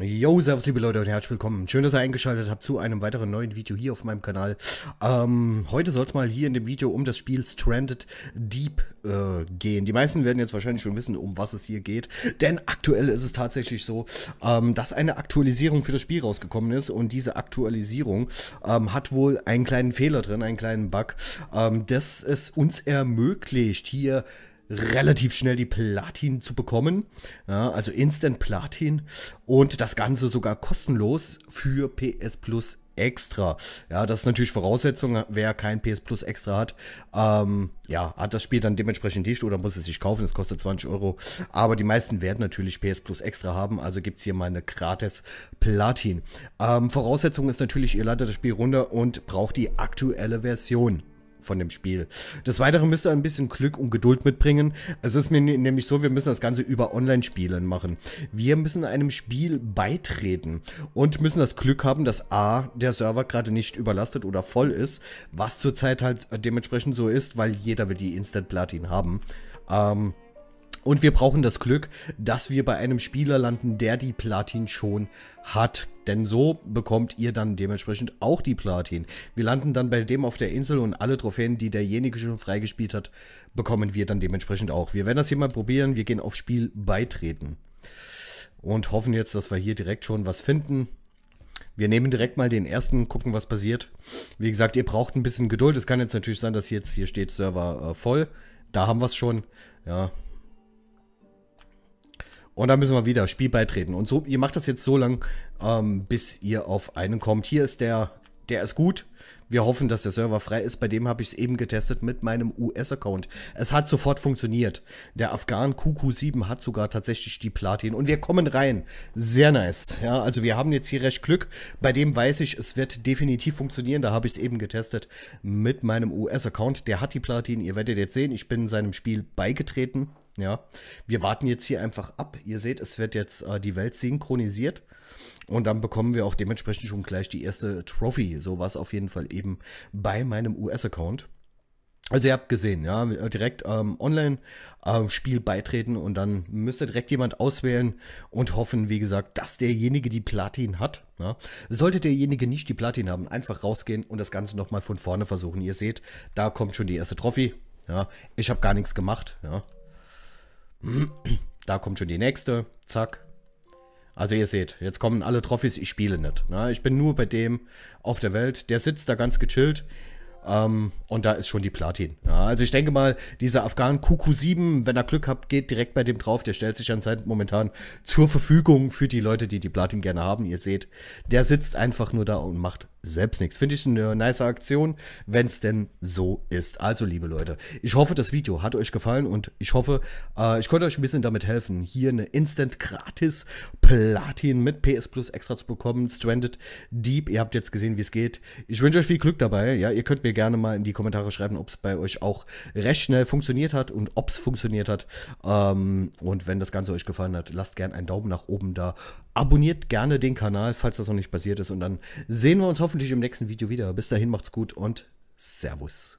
Yo, servus liebe Leute und herzlich willkommen. Schön, dass ihr eingeschaltet habt zu einem weiteren neuen Video hier auf meinem Kanal. Ähm, heute soll es mal hier in dem Video um das Spiel Stranded Deep äh, gehen. Die meisten werden jetzt wahrscheinlich schon wissen, um was es hier geht. Denn aktuell ist es tatsächlich so, ähm, dass eine Aktualisierung für das Spiel rausgekommen ist. Und diese Aktualisierung ähm, hat wohl einen kleinen Fehler drin, einen kleinen Bug, ähm, das es uns ermöglicht, hier relativ schnell die Platin zu bekommen. Ja, also Instant Platin. Und das Ganze sogar kostenlos für PS Plus extra. Ja, das ist natürlich Voraussetzung. Wer kein PS Plus extra hat, ähm, ja, hat das Spiel dann dementsprechend nicht oder muss es sich kaufen. Es kostet 20 Euro. Aber die meisten werden natürlich PS Plus extra haben. Also gibt es hier mal eine gratis Platin. Ähm, Voraussetzung ist natürlich, ihr ladet das Spiel runter und braucht die aktuelle Version von dem Spiel. Des Weiteren müsst ihr ein bisschen Glück und Geduld mitbringen. Es ist mir nämlich so, wir müssen das Ganze über Online-Spielen machen. Wir müssen einem Spiel beitreten und müssen das Glück haben, dass A, der Server gerade nicht überlastet oder voll ist, was zurzeit halt dementsprechend so ist, weil jeder will die Instant-Platin haben. Ähm, und wir brauchen das Glück, dass wir bei einem Spieler landen, der die Platin schon hat. Denn so bekommt ihr dann dementsprechend auch die Platin. Wir landen dann bei dem auf der Insel und alle Trophäen, die derjenige schon freigespielt hat, bekommen wir dann dementsprechend auch. Wir werden das hier mal probieren. Wir gehen auf Spiel beitreten. Und hoffen jetzt, dass wir hier direkt schon was finden. Wir nehmen direkt mal den ersten, gucken, was passiert. Wie gesagt, ihr braucht ein bisschen Geduld. Es kann jetzt natürlich sein, dass jetzt hier steht Server äh, voll. Da haben wir es schon. Ja, und dann müssen wir wieder Spiel beitreten. Und so, ihr macht das jetzt so lang, ähm, bis ihr auf einen kommt. Hier ist der, der ist gut. Wir hoffen, dass der Server frei ist. Bei dem habe ich es eben getestet mit meinem US-Account. Es hat sofort funktioniert. Der Afghan QQ7 hat sogar tatsächlich die Platin. Und wir kommen rein. Sehr nice. Ja, also wir haben jetzt hier recht Glück. Bei dem weiß ich, es wird definitiv funktionieren. Da habe ich es eben getestet mit meinem US-Account. Der hat die Platin. Ihr werdet jetzt sehen, ich bin seinem Spiel beigetreten. Ja, wir warten jetzt hier einfach ab. Ihr seht, es wird jetzt äh, die Welt synchronisiert. Und dann bekommen wir auch dementsprechend schon gleich die erste Trophy. So war es auf jeden Fall eben bei meinem US-Account. Also ihr habt gesehen, ja, direkt ähm, Online-Spiel ähm, beitreten und dann müsste direkt jemand auswählen und hoffen, wie gesagt, dass derjenige die Platin hat. Ja. Sollte derjenige nicht die Platin haben, einfach rausgehen und das Ganze nochmal von vorne versuchen. Ihr seht, da kommt schon die erste Trophy. Ja. Ich habe gar nichts gemacht. Ja. Da kommt schon die nächste. Zack. Also ihr seht, jetzt kommen alle Trophys, ich spiele nicht. Ne? Ich bin nur bei dem auf der Welt. Der sitzt da ganz gechillt. Ähm, und da ist schon die Platin. Ja, also ich denke mal, dieser Afghan QQ7, wenn er Glück habt, geht direkt bei dem drauf. Der stellt sich anscheinend momentan zur Verfügung für die Leute, die die Platin gerne haben. Ihr seht, der sitzt einfach nur da und macht selbst nichts. Finde ich eine nice Aktion, wenn es denn so ist. Also, liebe Leute, ich hoffe, das Video hat euch gefallen und ich hoffe, äh, ich konnte euch ein bisschen damit helfen, hier eine Instant gratis Platin mit PS Plus extra zu bekommen. Stranded Deep. Ihr habt jetzt gesehen, wie es geht. Ich wünsche euch viel Glück dabei. Ja, ihr könnt mir gerne mal in die Kommentare schreiben, ob es bei euch auch recht schnell funktioniert hat und ob es funktioniert hat. Ähm, und wenn das Ganze euch gefallen hat, lasst gerne einen Daumen nach oben da. Abonniert gerne den Kanal, falls das noch nicht passiert ist. Und dann sehen wir uns hoffentlich hoffentlich im nächsten Video wieder. Bis dahin, macht's gut und Servus.